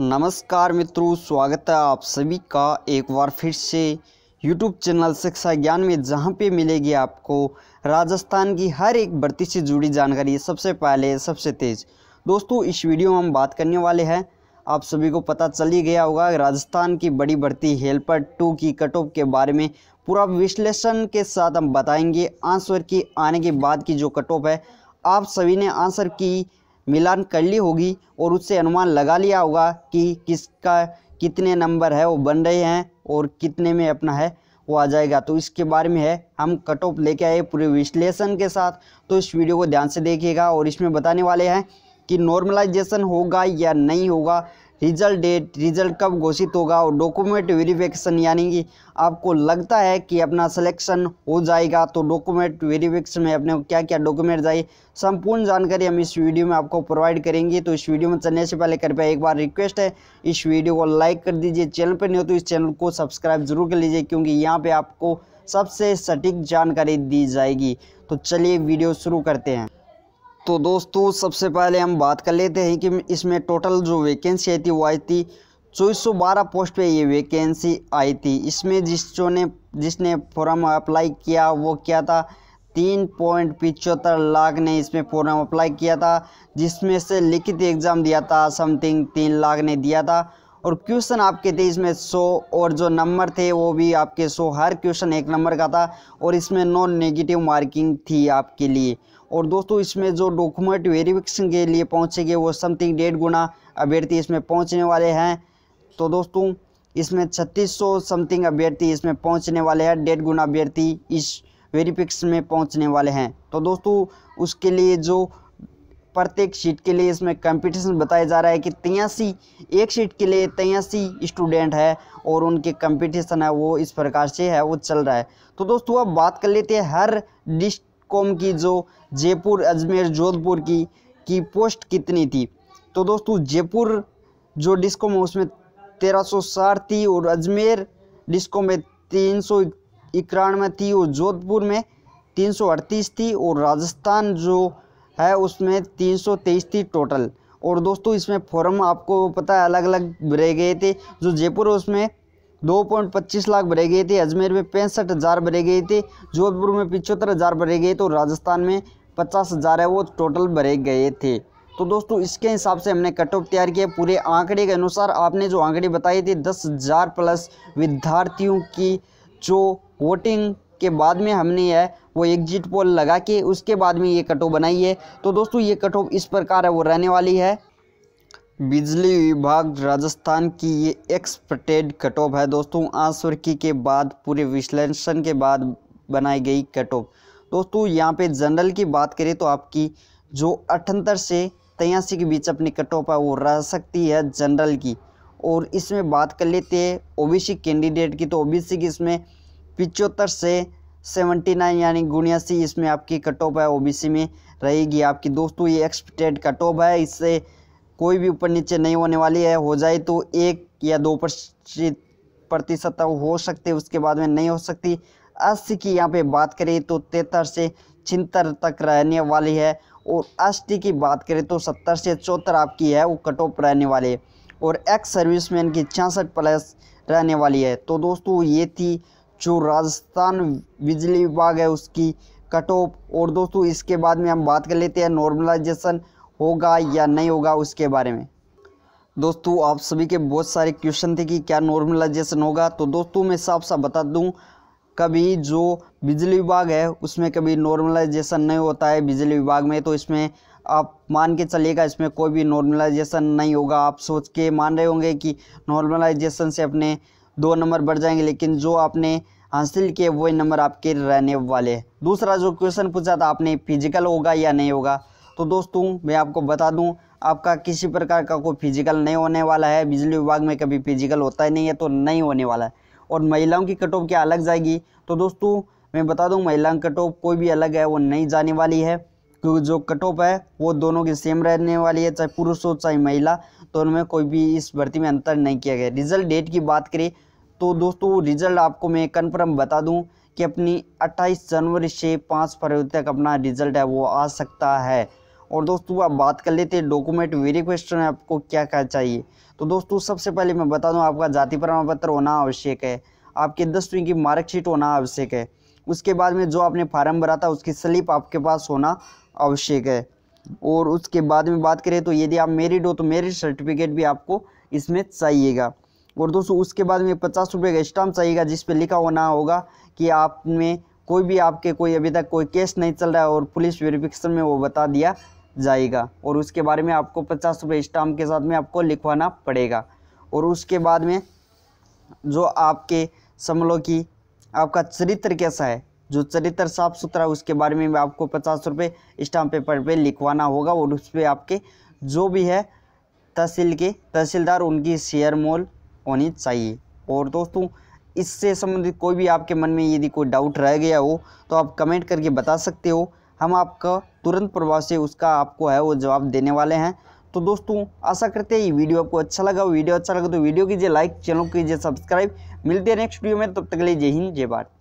नमस्कार मित्रों स्वागत है आप सभी का एक बार फिर से यूट्यूब चैनल शिक्षा ज्ञान में जहां पे मिलेगी आपको राजस्थान की हर एक भर्ती से जुड़ी जानकारी सबसे पहले सबसे तेज़ दोस्तों इस वीडियो में हम बात करने वाले हैं आप सभी को पता चल ही गया होगा राजस्थान की बड़ी भर्ती हेल्पर टू की कट ऑफ के बारे में पूरा विश्लेषण के साथ हम बताएंगे आंसर की आने के बाद की जो कट ऑफ है आप सभी ने आंसर की मिलान कर ली होगी और उससे अनुमान लगा लिया होगा कि किसका कितने नंबर है वो बन रहे हैं और कितने में अपना है वो आ जाएगा तो इसके बारे में है हम कट ऑफ लेके आए पूरे विश्लेषण के साथ तो इस वीडियो को ध्यान से देखिएगा और इसमें बताने वाले हैं कि नॉर्मलाइजेशन होगा या नहीं होगा रिजल्ट डेट रिजल्ट कब घोषित होगा और डॉक्यूमेंट वेरिफिकेशन यानी कि आपको लगता है कि अपना सिलेक्शन हो जाएगा तो डॉक्यूमेंट वेरिफिकेशन में अपने क्या क्या डॉक्यूमेंट चाहिए संपूर्ण जानकारी हम इस वीडियो में आपको प्रोवाइड करेंगे तो इस वीडियो में चलने से पहले कृपया एक बार रिक्वेस्ट है इस वीडियो को लाइक कर दीजिए चैनल पर नहीं हो तो इस चैनल को सब्सक्राइब जरूर कर लीजिए क्योंकि यहाँ पर आपको सबसे सटीक जानकारी दी जाएगी तो चलिए वीडियो शुरू करते हैं तो दोस्तों सबसे पहले हम बात कर लेते हैं कि इसमें टोटल जो वैकेंसी आई थी वो आई थी चौबीस सौ बारह पोस्ट पे ये वैकेंसी आई थी इसमें जो ने जिसने फॉर्म अप्लाई किया वो क्या था तीन पॉइंट पिचहत्तर लाख ने इसमें फॉर्म अप्लाई किया था जिसमें से लिखित एग्ज़ाम दिया था समथिंग तीन लाख ने दिया था और क्वेश्चन आपके थे इसमें सौ और जो नंबर थे वो भी आपके सौ हर क्वेश्चन एक नंबर का था और इसमें नॉन नेगेटिव मार्किंग थी आपके लिए और दोस्तों इसमें जो डॉक्यूमेंट वेरिफिकेशन के लिए पहुँचेंगे वो समथिंग डेढ़ गुना अभ्यर्थी इसमें पहुँचने वाले हैं तो दोस्तों इसमें छत्तीस सौ समथिंग अभ्यर्थी इसमें पहुँचने वाले हैं डेढ़ गुना अभ्यर्थी इस वेरीफिक्स में पहुँचने वाले हैं तो दोस्तों उसके लिए जो प्रत्येक सीट के लिए इसमें कंपटीशन बताया जा रहा है कि तियासी एक सीट के लिए तेयासी स्टूडेंट है और उनके कंपटीशन है वो इस प्रकार से है वो चल रहा है तो दोस्तों अब बात कर लेते हैं हर डिस्ट कॉम की जो जयपुर अजमेर जोधपुर की की पोस्ट कितनी थी तो दोस्तों जयपुर जो डिस्कॉम है उसमें तेरह सौ साठ थी और अजमेर डिस्को में तीन सौ इक्यानवे थी और जोधपुर में तीन सौ अड़तीस थी और राजस्थान जो है उसमें तीन सौ तेईस थी टोटल और दोस्तों इसमें फॉर्म आपको पता है अलग अलग रह गए थे जो जयपुर उसमें दो पॉइंट पच्चीस लाख भरे गए थे अजमेर में पैंसठ हज़ार भरे गए थे जोधपुर में पिछहत्तर हज़ार भरे गए तो राजस्थान में पचास हज़ार है वो टोटल भरे गए थे तो दोस्तों इसके हिसाब से हमने कट ऑफ तैयार किया पूरे आंकड़े के अनुसार आपने जो आंकड़े बताए थे दस हज़ार प्लस विद्यार्थियों की जो वोटिंग के बाद में हमने है वो एग्जिट पोल लगा के उसके बाद में ये कट ऑफ बनाई है तो दोस्तों ये कट ऑफ इस प्रकार है वो रहने वाली है बिजली विभाग राजस्थान की ये एक्सपेक्टेड कट ऑफ है दोस्तों आज सुर्खी के बाद पूरे विश्लेषण के बाद बनाई गई कट ऑफ दोस्तों यहाँ पे जनरल की बात करें तो आपकी जो अठहत्तर से तयासी के बीच अपनी कट ऑफ है वो रह सकती है जनरल की और इसमें बात कर लेते हैं ओबीसी कैंडिडेट की तो ओबीसी की इसमें पिचहत्तर से सेवेंटी नाइन यानी गुणियासी इसमें आपकी कट ऑफ है ओ में रहेगी आपकी दोस्तों ये एक्सपेक्टेड कट ऑफ है इससे कोई भी ऊपर नीचे नहीं होने वाली है हो जाए तो एक या दो प्रतिशत हो सकते उसके बाद में नहीं हो सकती अस्सी की यहाँ पे बात करें तो तेतर से छिहत्तर तक रहने वाली है और अस्थि की बात करें तो सत्तर से चौहत्तर आपकी है वो कट ऑफ रहने वाली है और एक्स सर्विसमैन की छियासठ प्लस रहने वाली है तो दोस्तों ये थी जो राजस्थान बिजली विभाग है उसकी कट ऑफ और दोस्तों इसके बाद में हम बात कर लेते हैं नॉर्मलाइजेशन होगा या नहीं होगा उसके बारे में दोस्तों आप सभी के बहुत सारे क्वेश्चन थे कि क्या नॉर्मलाइजेशन होगा तो दोस्तों मैं साफ साफ बता दूं कभी जो बिजली विभाग है उसमें कभी नॉर्मलाइजेशन नहीं होता है बिजली विभाग में तो इसमें आप मान के चलिएगा इसमें कोई भी नॉर्मलाइजेशन नहीं होगा आप सोच के मान रहे होंगे कि नॉर्मलाइजेशन से अपने दो नंबर बढ़ जाएंगे लेकिन जो आपने हासिल किए वही नंबर आपके रहने वाले हैं दूसरा जो क्वेश्चन पूछा था आपने फिजिकल होगा या नहीं होगा तो दोस्तों मैं आपको बता दूं आपका किसी प्रकार का कोई फिजिकल नहीं होने वाला है बिजली विभाग में कभी फिजिकल होता ही नहीं है तो नहीं होने वाला है और महिलाओं की कट ऑफ क्या अलग जाएगी तो दोस्तों मैं बता दूं महिलाओं कट ऑफ कोई भी अलग है वो नहीं जाने वाली है क्योंकि जो कट ऑफ है वो दोनों की सेम रहने वाली है चाहे पुरुष हो चाहे महिला दोनों तो में कोई भी इस भर्ती में अंतर नहीं किया गया रिजल्ट डेट की बात करें तो दोस्तों रिजल्ट आपको मैं कन्फर्म बता दूँ कि अपनी 28 जनवरी से 5 फरवरी तक अपना रिजल्ट है वो आ सकता है और दोस्तों आप बात कर लेते हैं डॉक्यूमेंट वेरिफिकेशन आपको क्या क्या चाहिए तो दोस्तों सबसे पहले मैं बता दूँ आपका जाति प्रमाण पत्र होना आवश्यक है आपके दसवीं की मार्कशीट होना आवश्यक है उसके बाद में जो आपने फार्म भरा था उसकी स्लिप आपके पास होना आवश्यक है और उसके बाद में बात करें तो यदि आप मेरिड हो तो मेरिड सर्टिफिकेट भी आपको इसमें चाहिएगा और दोस्तों उसके बाद में पचास रुपये का स्टाम्प चाहिएगा जिस पर लिखा होना होगा कि आप में कोई भी आपके कोई अभी तक कोई केस नहीं चल रहा है और पुलिस वेरिफिकेशन में वो बता दिया जाएगा और उसके बारे में आपको पचास रुपये स्टाम्प के साथ में आपको लिखवाना पड़ेगा और उसके बाद में जो आपके समलों की आपका चरित्र कैसा है जो चरित्र साफ सुथरा उसके बारे में भी आपको पचास रुपये स्टाम्प पेपर पे लिखवाना होगा और उस पर आपके जो भी है तहसील के तहसीलदार उनकी शेयर मोल होनी चाहिए और दोस्तों इससे संबंधित कोई भी आपके मन में यदि कोई डाउट रह गया हो तो आप कमेंट करके बता सकते हो हम आपको तुरंत प्रभाव से उसका आपको है वो जवाब देने वाले हैं तो दोस्तों आशा करते हैं ये वीडियो आपको अच्छा लगा वीडियो अच्छा लगा तो वीडियो कीजिए लाइक चैनल कीजिए सब्सक्राइब मिलते हैं नेक्स्ट वीडियो में तब तक के लिए जय हिंद जय भारत